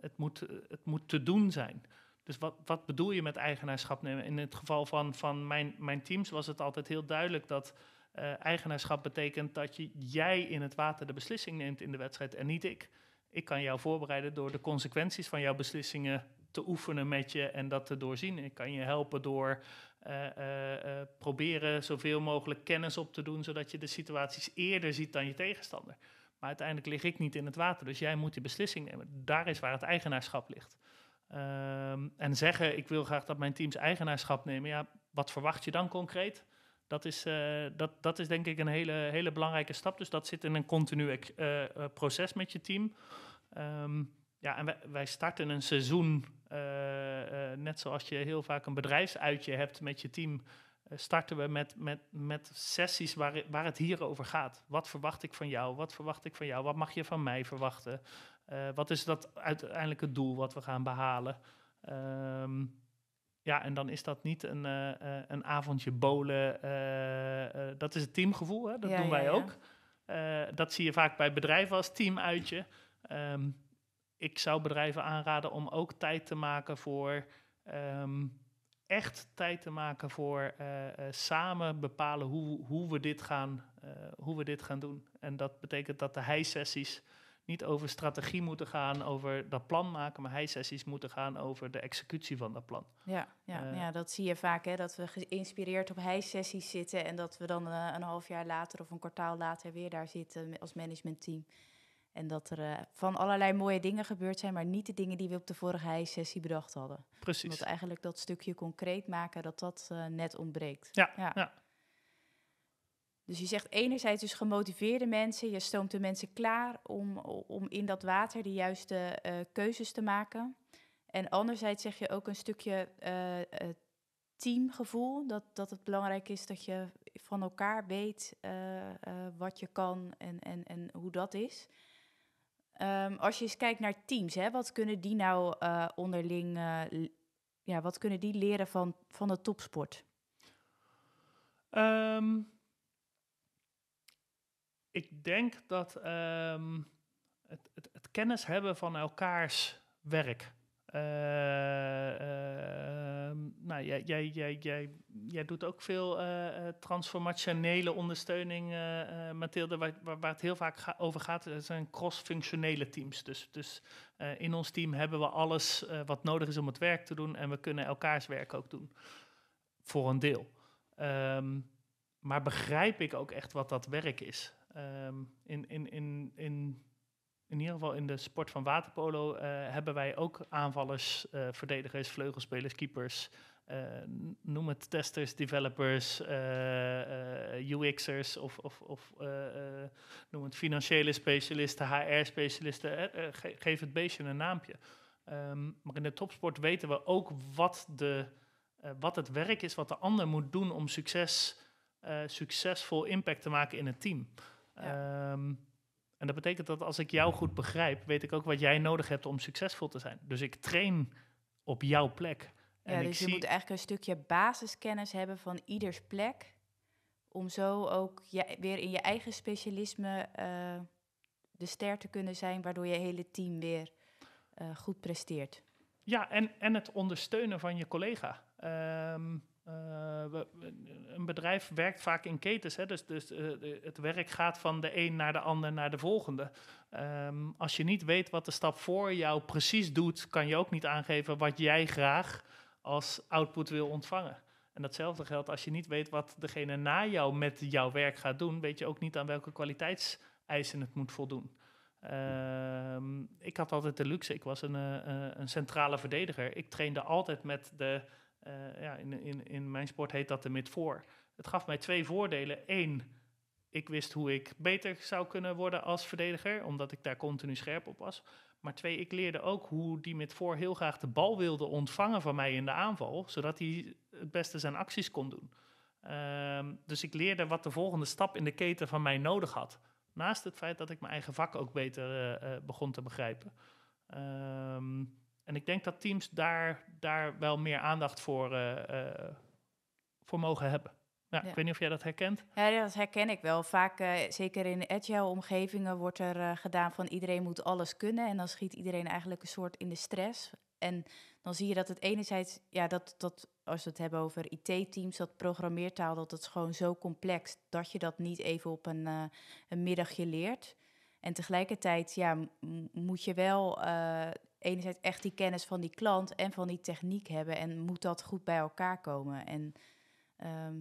het moet, het moet te doen zijn. Dus wat, wat bedoel je met eigenaarschap nemen? In het geval van, van mijn, mijn teams was het altijd heel duidelijk dat eh, eigenaarschap betekent dat je, jij in het water de beslissing neemt in de wedstrijd en niet ik. Ik kan jou voorbereiden door de consequenties van jouw beslissingen te oefenen met je en dat te doorzien. Ik kan je helpen door eh, eh, proberen zoveel mogelijk kennis op te doen, zodat je de situaties eerder ziet dan je tegenstander. Maar uiteindelijk lig ik niet in het water, dus jij moet die beslissing nemen. Daar is waar het eigenaarschap ligt. Ehm, en zeggen, ik wil graag dat mijn teams eigenaarschap nemen. Ja, wat verwacht je dan concreet? Dat is, eh, dat, dat is denk ik een hele, hele belangrijke stap. Dus dat zit in een continu eh, eh, proces met je team. Ehm, ja, en wij, starten een seizoen, net zoals je heel vaak een bedrijfsuitje hebt met je team, starten we met, met, met sessies waar, waar het hier over gaat. Wat verwacht ik van jou? Wat verwacht ik van jou? Wat mag je van mij verwachten? Eh, wat is dat uiteindelijk het doel wat we gaan behalen? Ehm, ja, en dan is dat niet een, eh, eh, een avondje bolen. dat is het teamgevoel, hè? dat doen wij ook. dat zie je vaak bij bedrijven als teamuitje. Um, ik zou bedrijven aanraden om ook tijd te maken voor... Ehm, echt tijd te maken voor samen bepalen hoe, hoe, we dit gaan, hoe we dit gaan doen. En dat betekent dat de high-sessies niet over strategie moeten gaan, over dat plan maken, maar hij-sessies moeten gaan over de executie van dat plan. Ja, ja, eh, ja dat zie je vaak, hè, dat we geïnspireerd op hij-sessies zitten en dat we dan eh, een half jaar later of een kwartaal later weer daar zitten als managementteam. En dat er eh, van allerlei mooie dingen gebeurd zijn, maar niet de dingen die we op de vorige hij-sessie bedacht hadden. Precies. Want eigenlijk dat stukje concreet maken, dat dat net ontbreekt. ja. ja. Dus je zegt enerzijds dus gemotiveerde mensen, je stoomt de mensen klaar om, om in dat water de juiste eh, keuzes te maken. En anderzijds zeg je ook een stukje eh, eh, teamgevoel, dat, dat het belangrijk is dat je van elkaar weet wat je kan en, en, en hoe dat is. Ehm, als je eens kijkt naar teams, hè, wat kunnen die nou onderling, ja, wat kunnen die leren van, van de topsport? Ehm, ik denk dat ehm, het, het, kennis hebben van elkaars werk. Eh, ehm, nou, jij, jij, jij, jij, doet ook veel uh, transformationele ondersteuning, Mathilde, waar, waar, het heel vaak over gaat, zijn cross-functionele teams. Dus, dus in ons team hebben we alles wat nodig is om het werk te doen en we kunnen elkaars werk ook doen, voor een deel. Ehm, maar begrijp ik ook echt wat dat werk is? um, in, in, in, in, in ieder geval in de sport van waterpolo eh, hebben wij ook aanvallers, eh, verdedigers, vleugelspelers, keepers. Eh, noem het testers, developers, UX'ers of, of, of noem het financiële specialisten, HR-specialisten. geef het beestje een naampje. Ehm, maar in de topsport weten we ook wat, de, wat het werk is wat de ander moet doen om succes, succesvol impact te maken in het team. Ehm, en dat betekent dat als ik jou goed begrijp, weet ik ook wat jij nodig hebt om succesvol te zijn. Dus ik train op jouw plek. En ja, dus je moet eigenlijk een stukje basiskennis hebben van ieders plek. Om zo ook je, weer in je eigen specialisme eh, de ster te kunnen zijn, waardoor je hele team weer eh, goed presteert. Ja, en, en het ondersteunen van je collega. Ehm, eh, een bedrijf werkt vaak in ketens, hè? dus, dus eh, het werk gaat van de een naar de ander naar de volgende. Ehm, als je niet weet wat de stap voor jou precies doet, kan je ook niet aangeven wat jij graag als output wil ontvangen. En datzelfde geldt als je niet weet wat degene na jou met jouw werk gaat doen, weet je ook niet aan welke kwaliteitseisen het moet voldoen. Ehm, ik had altijd de luxe, ik was een, eh, een centrale verdediger. Ik trainde altijd met de eh, ja, in, in, in mijn sport heet dat de mid-voor. Het gaf mij twee voordelen. Eén, ik wist hoe ik beter zou kunnen worden als verdediger, omdat ik daar continu scherp op was. Maar twee, ik leerde ook hoe die mit voor heel graag de bal wilde ontvangen van mij in de aanval, zodat hij het beste zijn acties kon doen. Ehm, dus ik leerde wat de volgende stap in de keten van mij nodig had. Naast het feit dat ik mijn eigen vak ook beter eh, eh, begon te begrijpen. Um, en ik denk dat teams daar, daar wel meer aandacht voor, eh, eh, voor mogen hebben. Ja, Ik weet niet of jij dat herkent. Ja, dat herken ik wel. Vaak, eh, zeker in agile omgevingen, wordt er gedaan van iedereen moet alles kunnen. En dan schiet iedereen eigenlijk een soort in de stress. En dan zie je dat het enerzijds, ja, dat, dat als we het hebben over IT-teams, dat programmeertaal, dat het gewoon zo complex dat je dat niet even op een, een middagje leert. En tegelijkertijd ja, moet je wel enerzijds echt die kennis van die klant en van die techniek hebben. En moet dat goed bij elkaar komen? En ehm,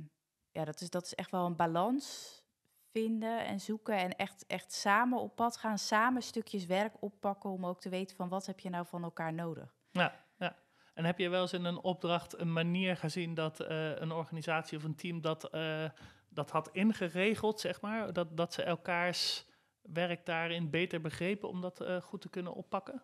ja, dat is, dat is echt wel een balans vinden en zoeken. En echt, echt samen op pad gaan, samen stukjes werk oppakken om ook te weten van wat heb je nou van elkaar nodig. Ja, ja. En heb je wel eens in een opdracht een manier gezien dat eh, een organisatie of een team dat, eh, dat had ingeregeld, zeg maar? Dat, dat ze elkaars werk daarin beter begrepen om dat eh, goed te kunnen oppakken?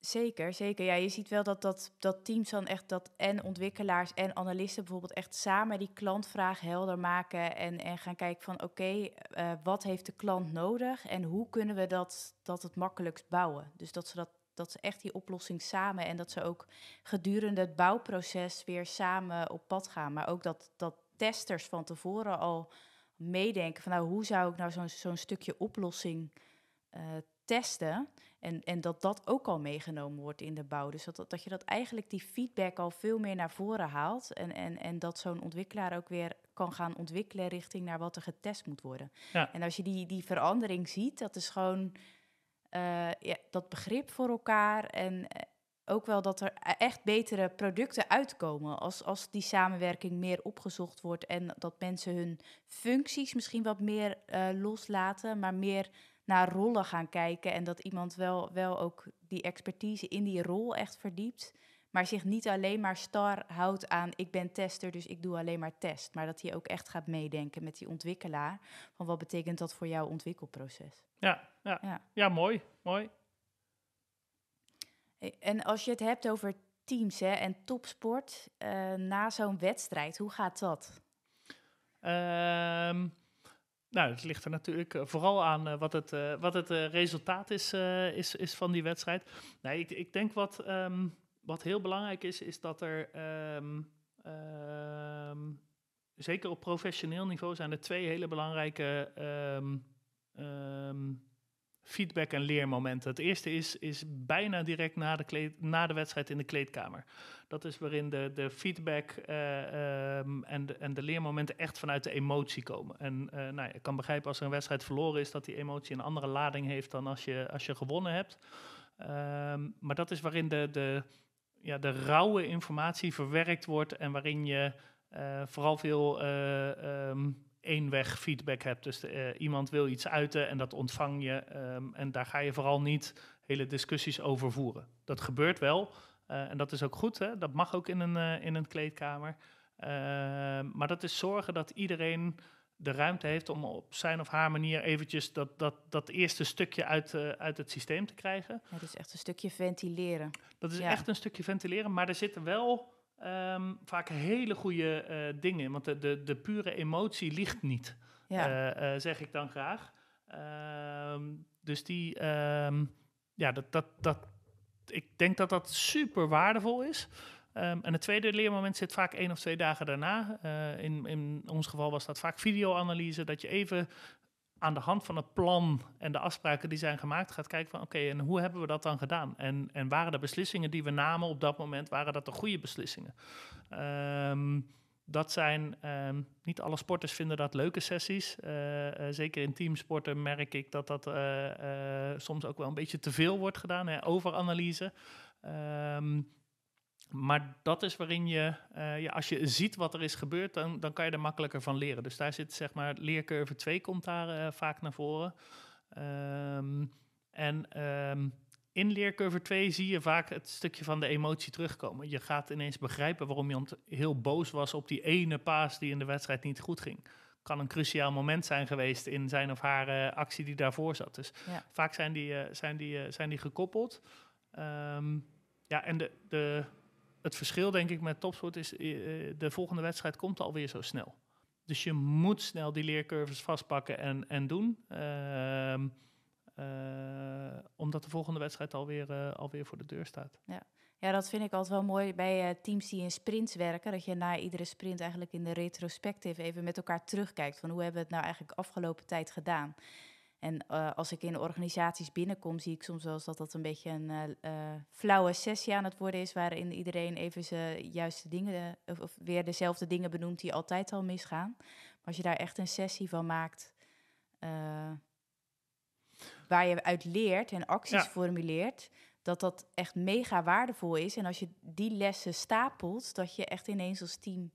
Zeker, zeker. Ja, je ziet wel dat, dat, dat teams dan echt dat en ontwikkelaars en analisten bijvoorbeeld echt samen die klantvraag helder maken en, en gaan kijken van oké, eh, wat heeft de klant nodig en hoe kunnen we dat, dat het makkelijkst bouwen. Dus dat ze, dat, dat ze echt die oplossing samen en dat ze ook gedurende het bouwproces weer samen op pad gaan. Maar ook dat, dat testers van tevoren al meedenken van nou, hoe zou ik nou zo'n zo'n stukje oplossing uh, testen... En, en dat dat ook al meegenomen wordt in de bouw. Dus dat, dat je dat eigenlijk die feedback al veel meer naar voren haalt. En, en, en dat zo'n ontwikkelaar ook weer kan gaan ontwikkelen richting naar wat er getest moet worden. Ja. En als je die, die verandering ziet, dat is gewoon eh, ja, dat begrip voor elkaar. En eh, ook wel dat er e-, echt betere producten uitkomen als, als die samenwerking meer opgezocht wordt. En dat mensen hun functies misschien wat meer eh, loslaten, maar meer naar rollen gaan kijken. En dat iemand wel, wel ook die expertise in die rol echt verdiept. Maar zich niet alleen maar star houdt aan ik ben tester, dus ik doe alleen maar test. Maar dat hij ook echt gaat meedenken met die ontwikkelaar. Van wat betekent dat voor jouw ontwikkelproces? Ja, ja. ja. mooi, mooi. En als je het hebt over teams hè, en topsport, eh, na zo'n wedstrijd, hoe gaat dat? Ehm, nou, het ligt er natuurlijk eh, vooral aan eh, wat het, eh, wat het resultaat is, is, is van die wedstrijd. Nee, nou, ik, ik denk wat, ehm, wat heel belangrijk is, is dat er. Ehm, ehm, zeker op professioneel niveau zijn er twee hele belangrijke feedback- en leermomenten. Het eerste is, is bijna direct na de, na de wedstrijd in de kleedkamer. Dat is waarin de, de feedback eh, ehm, en, de, en de leermomenten echt vanuit de emotie komen. En uh, nou, ik kan begrijpen als er een wedstrijd verloren is, dat die emotie een andere lading heeft dan als je, als je gewonnen hebt. Ehm, maar dat is waarin de, de, ja, de rauwe informatie verwerkt wordt en waarin je eh, vooral veel. Ehm, eenweg feedback hebt. Dus eh, iemand wil iets uiten en dat ontvang je. Ehm, en daar ga je vooral niet hele discussies over voeren. Dat gebeurt wel. Eh, en dat is ook goed. Hè? Dat mag ook in een, eh, in een kleedkamer. Ehm, maar dat is zorgen dat iedereen de ruimte heeft om op zijn of haar manier eventjes dat, dat, dat eerste stukje uit, uit het systeem te krijgen. Dat is echt een stukje ventileren. Dat is echt een stukje ventileren, maar er zitten wel Ehm, vaak hele goede eh, dingen Want de, de, de, pure emotie ligt niet, eh, eh, zeg ik dan graag. Ehm, dus die, ehm, ja, dat, dat, dat, ik denk dat dat super waardevol is. en het tweede leermoment zit vaak één of twee dagen daarna. in, in ons geval was dat vaak videoanalyse. Dat je even aan de hand van het plan en de afspraken die zijn gemaakt, gaat kijken van oké, en hoe hebben we dat dan gedaan? En, en waren de beslissingen die we namen op dat moment, waren dat de goede beslissingen? Ehm, dat zijn, ehm, niet alle sporters vinden dat leuke sessies. Eh, eh, zeker in teamsporten merk ik dat dat eh, soms ook wel een beetje te veel wordt gedaan, hè, overanalyse. Um, maar dat is waarin je, eh, als je ziet wat er is gebeurd, dan, dan kan je er makkelijker van leren. Dus daar zit zeg maar, leercurve 2 komt daar vaak naar voren. Ehm, en ehm, in leercurve 2 zie je vaak het stukje van de emotie terugkomen. Je gaat ineens begrijpen waarom je heel boos was op die ene paas die in de wedstrijd niet goed ging. Kan een cruciaal moment zijn geweest in zijn of haar eh, actie die daarvoor zat. Dus vaak zijn die, eh, zijn, die, zijn die gekoppeld. Ehm, ja, en de, de het verschil, denk ik, met topsport is uh, de volgende wedstrijd komt alweer zo snel. Dus je moet snel die leercurves vastpakken en, en doen. Ehm, eh, omdat de volgende wedstrijd alweer, eh, alweer voor de deur staat. Ja. ja, dat vind ik altijd wel mooi bij teams die in sprints werken. Dat je na iedere sprint eigenlijk in de retrospectief even met elkaar terugkijkt. Van hoe hebben we het nou eigenlijk afgelopen tijd gedaan? En eh, als ik in organisaties binnenkom, zie ik soms wel eens dat dat een beetje een eh, eh, flauwe sessie aan het worden is, waarin iedereen even zijn juiste dingen, of, of, weer dezelfde dingen benoemt die altijd al misgaan. Maar als je daar echt een sessie van maakt, waar je uit leert en acties formuleert, dat dat echt mega waardevol is. En als je die lessen stapelt, dat je echt ineens als team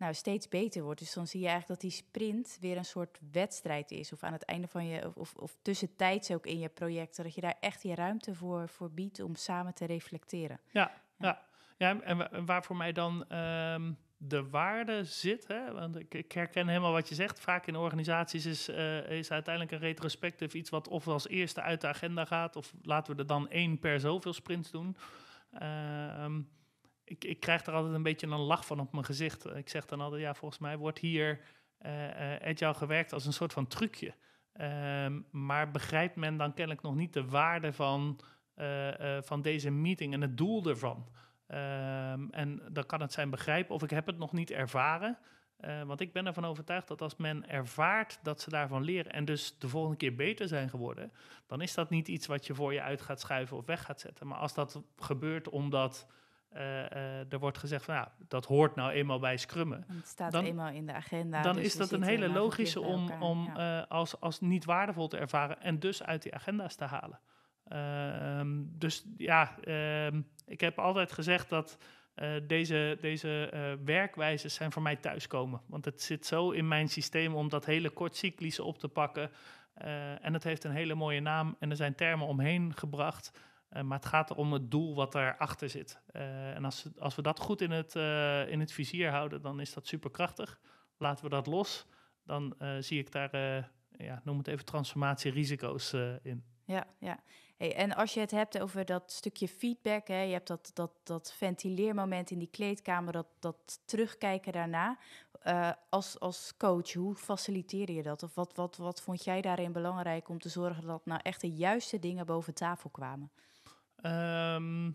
nou, steeds beter wordt. Dus dan zie je eigenlijk dat die sprint weer een soort wedstrijd is. Of aan het einde van je, of, of tussentijds ook in je projecten. Dat je daar echt die ruimte voor, voor biedt om samen te reflecteren. Ja, ja. ja. en waar voor mij dan ehm, de waarde zit. Hè? Want ik, ik, herken helemaal wat je zegt. Vaak in organisaties is, eh, is uiteindelijk een retrospectief iets wat of als eerste uit de agenda gaat. Of laten we er dan één per zoveel sprints doen. Ehm, ik, krijg er altijd een beetje een lach van op mijn gezicht. Ik zeg dan altijd, ja, volgens mij wordt hier eh, eh, jou gewerkt als een soort van trucje. Ehm, maar begrijpt men dan kennelijk nog niet de waarde van, eh, van deze meeting en het doel ervan? Ehm, en dan kan het zijn begrijpen of ik heb het nog niet ervaren. want ik ben ervan overtuigd dat als men ervaart dat ze daarvan leren en dus de volgende keer beter zijn geworden, dan is dat niet iets wat je voor je uit gaat schuiven of weg gaat zetten. Maar als dat gebeurt omdat eh, eh, er wordt gezegd van ja, dat hoort nou eenmaal bij scrummen. Het staat eenmaal in de agenda. Dan dus is dat een hele logische om, om eh, als, als niet waardevol te ervaren en dus uit die agenda's te halen. Ehm, dus ja, ehm, ik heb altijd gezegd dat deze, deze uh, werkwijzes zijn voor mij thuiskomen. Want het zit zo in mijn systeem om dat hele kortcyclische op te pakken. en het heeft een hele mooie naam en er zijn termen omheen gebracht eh, maar het gaat om het doel wat daarachter zit. Eh, en als, als we dat goed in het, eh, in het vizier houden, dan is dat superkrachtig. Laten we dat los, dan zie ik daar, ja, noem het even transformatierisico's in. Ja, ja. Hey, en als je het hebt over dat stukje feedback, hè, je hebt dat, dat, dat ventileermoment in die kleedkamer, dat, dat terugkijken daarna. als, als coach, hoe faciliteer je dat? Of wat, wat, wat vond jij daarin belangrijk om te zorgen dat nou echt de juiste dingen boven tafel kwamen? Ehm,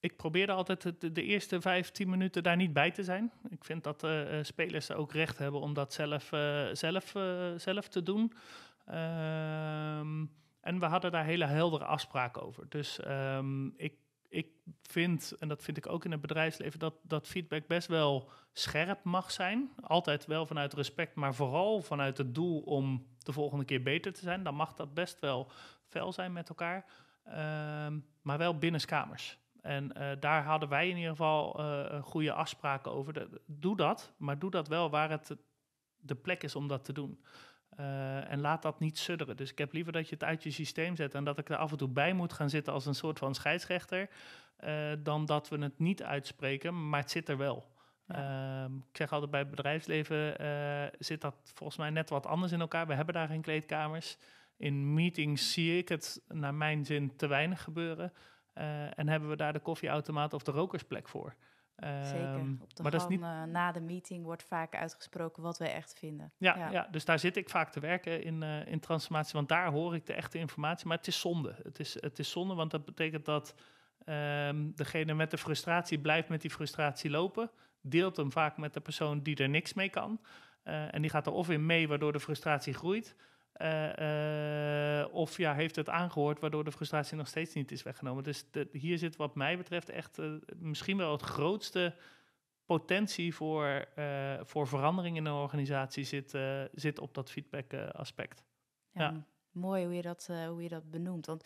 ik probeerde altijd de, de eerste 15 minuten daar niet bij te zijn. Ik vind dat eh, eh, spelers ook recht hebben om dat zelf, eh, zelf, zelf te doen. Ehm, en we hadden daar hele heldere afspraken over. Dus ehm, ik, ik vind, en dat vind ik ook in het bedrijfsleven, dat, dat feedback best wel scherp mag zijn. Altijd wel vanuit respect, maar vooral vanuit het doel om de volgende keer beter te zijn. Dan mag dat best wel fel zijn met elkaar. Ehm, maar wel binnenskamers. En eh, daar hadden wij in ieder geval eh, goede afspraken over. doe dat, maar doe dat wel waar het de plek is om dat te doen. Eh, en laat dat niet sudderen. Dus ik heb liever dat je het uit je systeem zet en dat ik er af en toe bij moet gaan zitten als een soort van scheidsrechter, dan dat we het niet uitspreken, maar het zit er wel. Ehm, ik zeg altijd bij het bedrijfsleven zit dat volgens mij net wat anders in elkaar. We hebben daar geen kleedkamers. In meetings zie ik het naar mijn zin te weinig gebeuren. Eh, en hebben we daar de koffieautomaat of de rokersplek voor? Zeker. Ehm, maar niet... Eh, na de meeting wordt vaak uitgesproken wat we echt vinden. Ja, ja. dus daar zit ik vaak te werken in, eh, in transformatie, want daar hoor ik de echte informatie. Maar het is zonde. Het is, het is zonde, want dat betekent dat ehm, degene met de frustratie blijft met die frustratie lopen. Deelt hem vaak met de persoon die er niks mee kan. en die gaat er of in mee, waardoor de frustratie groeit. Eh, eh, of ja, heeft het aangehoord, waardoor de frustratie nog steeds niet is weggenomen. Dus hier zit wat mij betreft echt eh, misschien wel het grootste potentie voor, voor verandering in een organisatie zit, zit op dat feedback aspect. Ja, Mooi hoe je dat, hoe je dat benoemt. Want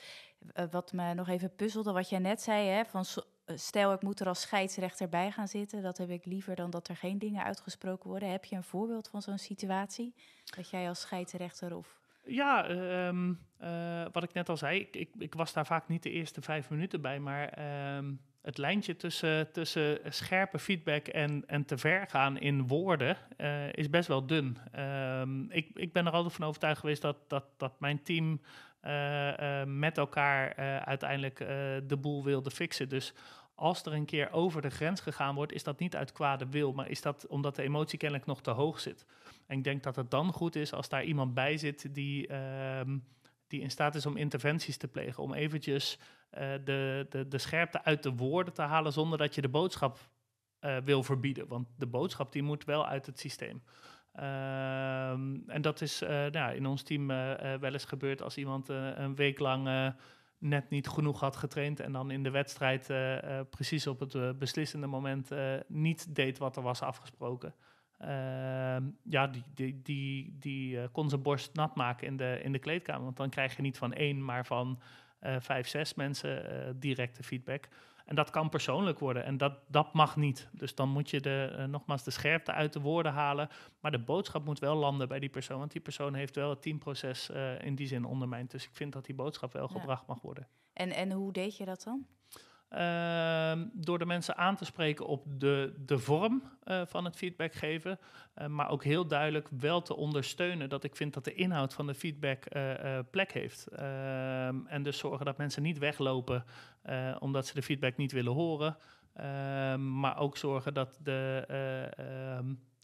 wat me nog even puzzelde, wat jij net zei, hè, van eh, stel ik moet er als scheidsrechter bij gaan zitten, dat heb ik liever dan dat er geen dingen uitgesproken worden. Heb je een voorbeeld van zo'n situatie dat jij als scheidsrechter of ja, ehm, eh, wat ik net al zei, ik, ik, ik, was daar vaak niet de eerste vijf minuten bij, maar ehm, het lijntje tussen, tussen scherpe feedback en, en te ver gaan in woorden eh, is best wel dun. Ehm, ik, ik ben er altijd van overtuigd geweest dat, dat, dat mijn team eh, eh, met elkaar eh, uiteindelijk de boel wilde fixen. Dus als er een keer over de grens gegaan wordt, is dat niet uit kwade wil, maar is dat omdat de emotie kennelijk nog te hoog zit. En ik denk dat het dan goed is als daar iemand bij zit die, ehm, die in staat is om interventies te plegen, om eventjes de, de, de scherpte uit de woorden te halen zonder dat je de boodschap wil verbieden. Want de boodschap die moet wel uit het systeem. Ehm, en dat is eh, nou, in ons team eh, eh, wel eens gebeurd als iemand een week lang net niet genoeg had getraind en dan in de wedstrijd precies op het beslissende moment niet deed wat er was afgesproken. Ehm, ja, die, die, die, die kon zijn borst nat maken in de, in de kleedkamer. Want dan krijg je niet van één, maar van vijf, zes mensen directe feedback. En dat kan persoonlijk worden en dat, dat mag niet. Dus dan moet je de, eh, nogmaals de scherpte uit de woorden halen. Maar de boodschap moet wel landen bij die persoon, want die persoon heeft wel het teamproces eh, in die zin ondermijnd. Dus ik vind dat die boodschap wel gebracht mag worden. En, en hoe deed je dat dan? Ehm, door de mensen aan te spreken op de, de vorm eh, van het feedback geven, eh, maar ook heel duidelijk wel te ondersteunen dat ik vind dat de inhoud van de feedback eh, plek heeft. Ehm, en dus zorgen dat mensen niet weglopen omdat ze de feedback niet willen horen, ehm, maar ook zorgen dat de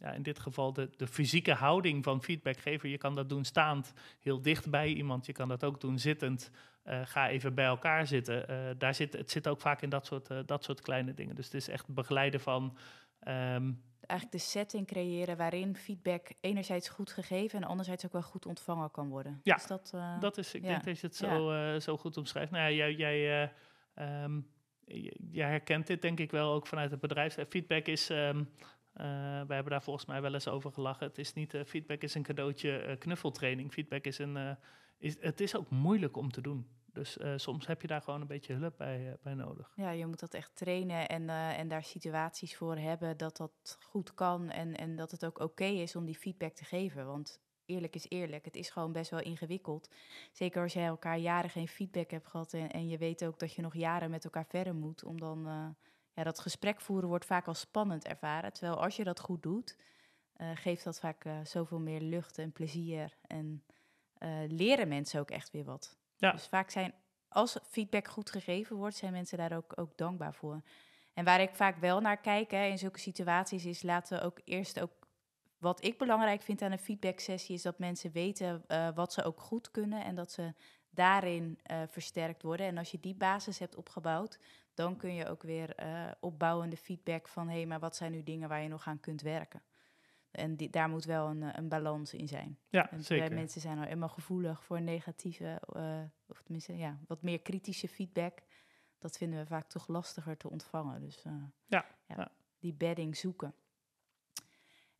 ja, in dit geval de, de fysieke houding van feedbackgever. Je kan dat doen staand, heel dicht bij iemand. Je kan dat ook doen zittend. Eh, ga even bij elkaar zitten. Eh, daar zit, het zit ook vaak in dat soort, eh, dat soort kleine dingen. Dus het is echt begeleiden van. Ehm, Eigenlijk de setting creëren waarin feedback enerzijds goed gegeven en anderzijds ook wel goed ontvangen kan worden. Ja, is dat, dat is, ik denk dat je het zo, zo goed omschrijft. Nou jij, jij, ehm, jij herkent dit denk ik wel ook vanuit het bedrijf. Feedback is. Ehm, uh, we hebben daar volgens mij wel eens over gelachen. Het is niet, eh, feedback is een cadeautje, eh, knuffeltraining. Feedback is een, is, het is ook moeilijk om te doen. Dus soms heb je daar gewoon een beetje hulp bij, bij nodig. Ja, je moet dat echt trainen en, en daar situaties voor hebben dat dat goed kan. En, en dat het ook oké is om die feedback te geven. Want eerlijk is eerlijk, het is gewoon best wel ingewikkeld. Zeker als jij elkaar jaren geen feedback hebt gehad. En, en je weet ook dat je nog jaren met elkaar verder moet om dan ja, dat gesprek voeren wordt vaak als spannend ervaren. Terwijl als je dat goed doet, eh, geeft dat vaak uh, zoveel meer lucht en plezier. En eh, leren mensen ook echt weer wat. Dus vaak zijn, als feedback goed gegeven wordt, zijn mensen daar ook, ook dankbaar voor. En waar ik vaak wel naar kijk hè, in zulke situaties, is laten we ook eerst ook. Wat ik belangrijk vind aan een feedbacksessie is dat mensen weten wat ze ook goed kunnen en dat ze daarin eh, versterkt worden. En als je die basis hebt opgebouwd, dan kun je ook weer eh, opbouwende feedback van hé, hey, maar wat zijn nu dingen waar je nog aan kunt werken? En die, daar moet wel een, eh, een balans in zijn. Ja, en mensen zijn nou helemaal gevoelig voor negatieve, of tenminste ja, wat meer kritische feedback. Dat vinden we vaak toch lastiger te ontvangen. Dus ja, ja, die bedding zoeken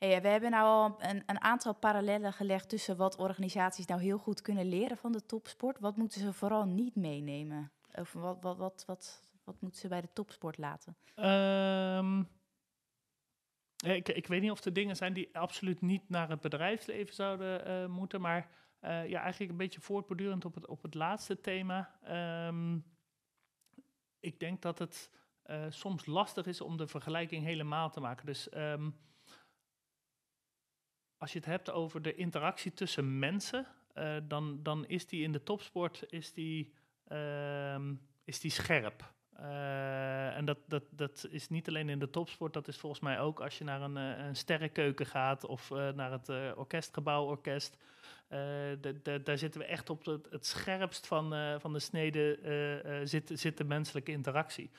we hebben nou al een, een, aantal parallellen gelegd tussen wat organisaties nou heel goed kunnen leren van de topsport. Wat moeten ze vooral niet meenemen? Of wat, wat, wat, wat, wat moeten ze bij de topsport laten? Ehm, ik, ik, weet niet of er dingen zijn die absoluut niet naar het bedrijfsleven zouden eh, moeten. Maar eh, ja, eigenlijk een beetje voortbordurend op het, op het laatste thema. Ehm, ik denk dat het eh, soms lastig is om de vergelijking helemaal te maken. Dus. Ehm, als je het hebt over de interactie tussen mensen, eh, dan, dan is die in de topsport is die, ehm, is die scherp. Eh, en dat, dat, dat is niet alleen in de topsport, dat is volgens mij ook als je naar een, eh, een sterrenkeuken gaat of naar het orkestgebouw, orkest. daar zitten we echt op het, het scherpst van, van de snede zit, zit de menselijke interactie.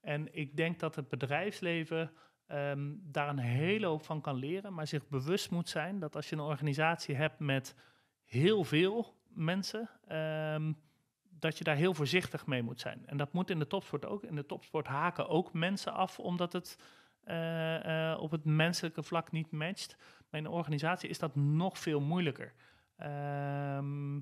En ik denk dat het bedrijfsleven um, daar een hele hoop van kan leren, maar zich bewust moet zijn dat als je een organisatie hebt met heel veel mensen, ehm, dat je daar heel voorzichtig mee moet zijn. En dat moet in de topsport ook. In de topsport haken ook mensen af, omdat het eh, eh, op het menselijke vlak niet matcht. Bij in een organisatie is dat nog veel moeilijker. Ehm,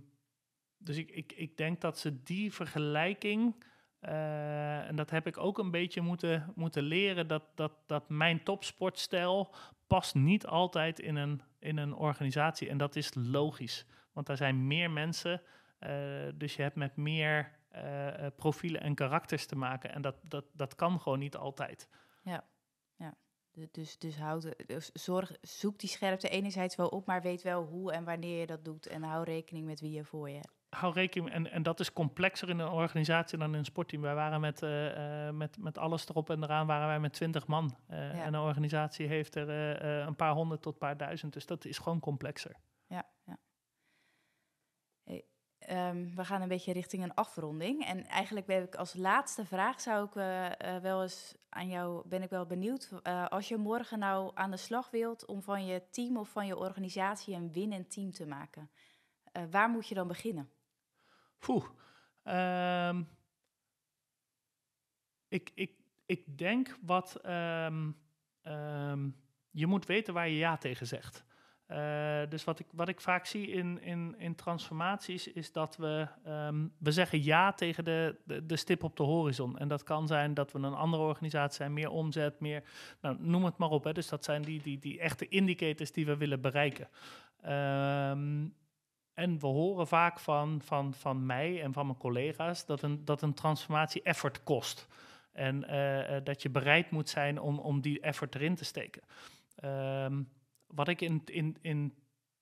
dus ik, ik, ik denk dat ze die vergelijking eh, en dat heb ik ook een beetje moeten, moeten leren, dat, dat, dat mijn topsportstijl past niet altijd in een, in een organisatie. En dat is logisch, want daar zijn meer mensen, eh, dus je hebt met meer eh, profielen en karakters te maken. En dat, dat, dat kan gewoon niet altijd. Ja, ja. Dus, dus houd, dus zorg, zoek die scherpte enerzijds wel op, maar weet wel hoe en wanneer je dat doet. En hou rekening met wie je voor je hebt hou rekening, en, en dat is complexer in een organisatie dan in een sportteam. Wij waren met, eh, eh, met, met alles erop en eraan, waren wij met twintig man. Eh, en een organisatie heeft er een paar honderd tot een paar duizend. Dus dat is gewoon complexer. Ja, ja. Ehm, we gaan een beetje richting een afronding. En eigenlijk ben ik als laatste vraag zou ik wel eens aan jou, ben ik wel benieuwd. als je morgen nou aan de slag wilt om van je team of van je organisatie een winnend team te maken, waar moet je dan beginnen? Poeh. Ehm, ik, ik, ik denk wat. Ehm, ehm, je moet weten waar je ja tegen zegt. Eh, dus wat ik, wat ik vaak zie in, in, in transformaties is dat we, we zeggen ja tegen de, de, de, stip op de horizon. En dat kan zijn dat we een andere organisatie zijn, meer omzet, meer, nou, noem het maar op. Hè. Dus dat zijn die, die, die echte indicators die we willen bereiken. Um, en we horen vaak van, van, van mij en van mijn collega's dat een, dat een transformatie effort kost. En eh, eh, dat je bereid moet zijn om, om die effort erin te steken. Ehm, wat ik in, in, in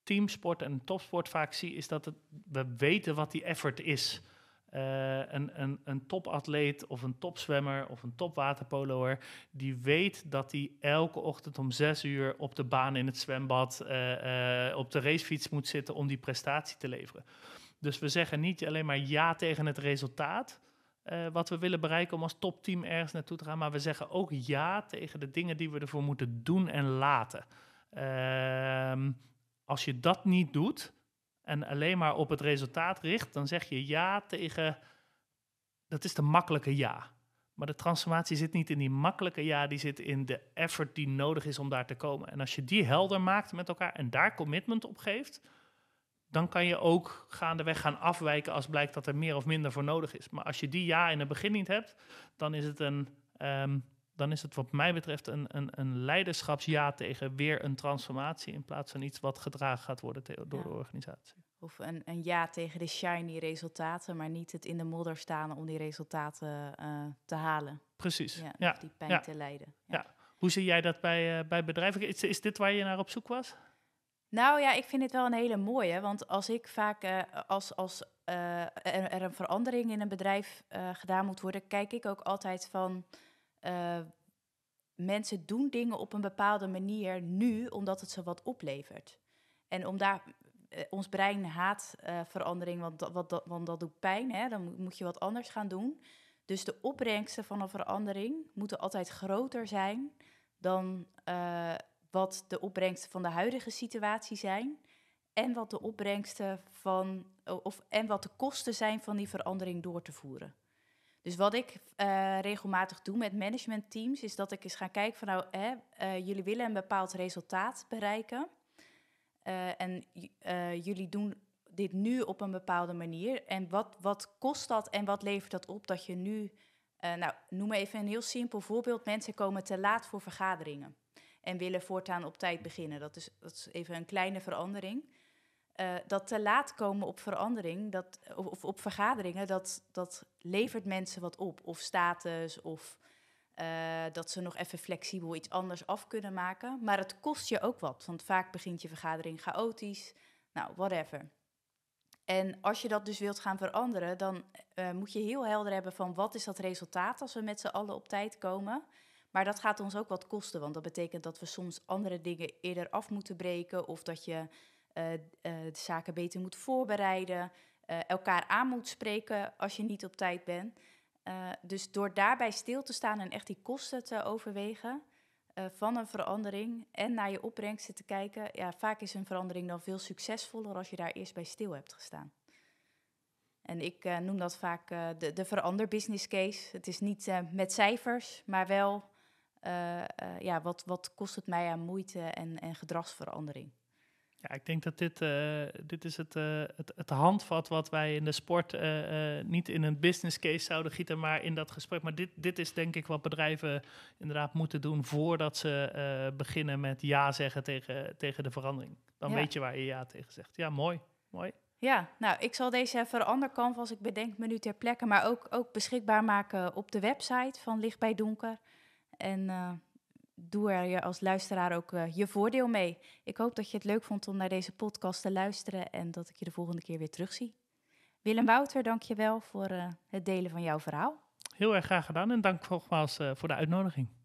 teamsport en topsport vaak zie, is dat we weten wat die effort is. Eh, een, een, een topatleet of een topzwemmer of een topwaterpoloer, die weet dat hij elke ochtend om zes uur op de baan in het zwembad, eh, eh, op de racefiets moet zitten om die prestatie te leveren. Dus we zeggen niet alleen maar ja tegen het resultaat, wat we willen bereiken om als topteam ergens naartoe te gaan, maar we zeggen ook ja tegen de dingen die we ervoor moeten doen en laten. Ehm, als je dat niet doet, en alleen maar op het resultaat richt, dan zeg je ja tegen. Dat is de makkelijke ja. Maar de transformatie zit niet in die makkelijke ja, die zit in de effort die nodig is om daar te komen. En als je die helder maakt met elkaar en daar commitment op geeft, dan kan je ook gaandeweg gaan afwijken als blijkt dat er meer of minder voor nodig is. Maar als je die ja in het begin niet hebt, dan is het een ehm, dan is het wat mij betreft een, een, een leiderschapsja tegen weer een transformatie in plaats van iets wat gedragen gaat worden door de organisatie. Of een, een, ja tegen de shiny resultaten, maar niet het in de modder staan om die resultaten eh, te halen. Precies. Ja, Die pijn te leiden. Ja. Hoe zie jij dat bij, eh, bij bedrijven? Is, is dit waar je naar op zoek was? Nou ja, ik vind dit wel een hele mooie. Want als ik vaak eh, als, als er, een verandering in een bedrijf gedaan moet worden, kijk ik ook altijd van eh, mensen doen dingen op een bepaalde manier nu omdat het ze wat oplevert. En omdat eh, ons brein haat verandering, want dat, wat, want dat doet pijn, hè? dan moet je wat anders gaan doen. Dus de opbrengsten van een verandering moeten altijd groter zijn dan eh, wat de opbrengsten van de huidige situatie zijn. En wat de opbrengsten van, of, en wat de kosten zijn van die verandering door te voeren. Dus wat ik eh, regelmatig doe met managementteams, is dat ik eens ga kijken van nou, hè, eh, jullie willen een bepaald resultaat bereiken. Eh, en jullie doen dit nu op een bepaalde manier. En wat, wat kost dat en wat levert dat op dat je nu, nou noem even een heel simpel voorbeeld, mensen komen te laat voor vergaderingen en willen voortaan op tijd beginnen. Dat is, dat is even een kleine verandering. Eh, dat te laat komen op verandering dat, of, op vergaderingen, dat, dat levert mensen wat op. Of status, of eh, dat ze nog even flexibel iets anders af kunnen maken. Maar het kost je ook wat, want vaak begint je vergadering chaotisch. Nou, whatever. En als je dat dus wilt gaan veranderen, dan eh, moet je heel helder hebben van wat is dat resultaat als we met z'n allen op tijd komen. Maar dat gaat ons ook wat kosten, want dat betekent dat we soms andere dingen eerder af moeten breken of dat je eh, eh, de zaken beter moet voorbereiden, eh, elkaar aan moet spreken als je niet op tijd bent. dus door daarbij stil te staan en echt die kosten te overwegen, van een verandering en naar je opbrengsten te kijken. Ja, vaak is een verandering dan veel succesvoller als je daar eerst bij stil hebt gestaan. En ik noem dat vaak uh, de, de veranderbusiness case. Het is niet met cijfers, maar wel ja, wat, wat kost het mij aan moeite en, en gedragsverandering. Ja, ik denk dat dit, uh, dit is het, eh, het, het, handvat wat wij in de sport eh, niet in een business case zouden gieten, maar in dat gesprek. Maar dit, dit is denk ik wat bedrijven inderdaad moeten doen voordat ze beginnen met ja zeggen tegen, tegen de verandering. Dan weet je waar je ja tegen zegt. Ja, mooi. Mooi. Ja, nou, ik zal deze verander canvas, als ik bedenk me nu ter plekke, maar ook, ook beschikbaar maken op de website van Licht bij Donker. En doe er je als luisteraar ook eh, je voordeel mee. Ik hoop dat je het leuk vond om naar deze podcast te luisteren en dat ik je de volgende keer weer terugzie. Willem hm. Wouter, dank je wel voor eh, het delen van jouw verhaal. Heel erg graag gedaan en dank nogmaals eh, voor de uitnodiging.